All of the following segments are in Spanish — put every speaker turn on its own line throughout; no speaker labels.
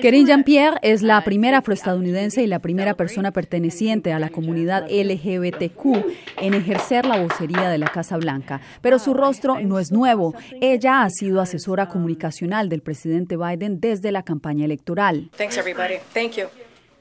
Kerin Jean-Pierre es la primera afroestadounidense y la primera persona perteneciente a la comunidad LGBTQ en ejercer la vocería de la Casa Blanca, pero su rostro no es nuevo. Ella ha sido asesora comunicacional del presidente Biden desde la campaña electoral.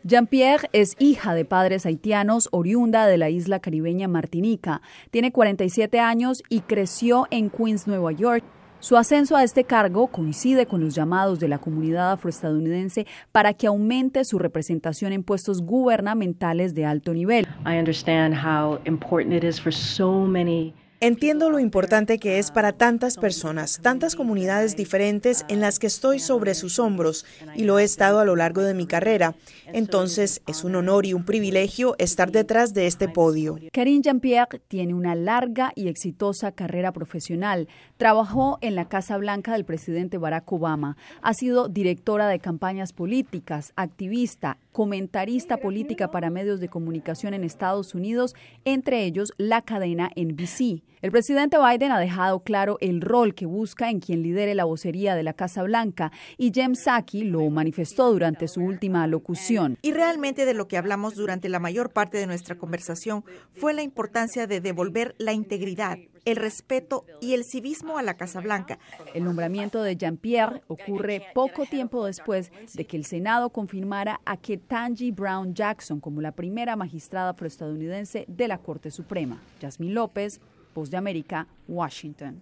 Jean-Pierre es hija de padres haitianos, oriunda de la isla caribeña Martinica. Tiene 47 años y creció en Queens, Nueva York, su ascenso a este cargo coincide con los llamados de la comunidad afroestadounidense para que aumente su representación en puestos gubernamentales de alto nivel. understand how important for so many Entiendo lo
importante que es para tantas personas, tantas comunidades diferentes en las que estoy sobre sus hombros y lo he estado a lo largo de mi carrera. Entonces, es un honor y un privilegio estar detrás de este podio.
Karine Jean-Pierre tiene una larga y exitosa carrera profesional. Trabajó en la Casa Blanca del presidente Barack Obama. Ha sido directora de campañas políticas, activista, comentarista política para medios de comunicación en Estados Unidos, entre ellos la cadena NBC. El presidente Biden ha dejado claro el rol que busca en quien lidere la vocería de la Casa Blanca y Jem Saki lo manifestó durante su última locución.
Y realmente de lo que hablamos durante la mayor parte de nuestra conversación fue la importancia de devolver la integridad, el respeto
y el civismo a la Casa Blanca. El nombramiento de Jean-Pierre ocurre poco tiempo después de que el Senado confirmara a Ketanji Brown Jackson como la primera magistrada afroestadounidense de la Corte Suprema. Jasmine López, Post de América, Washington.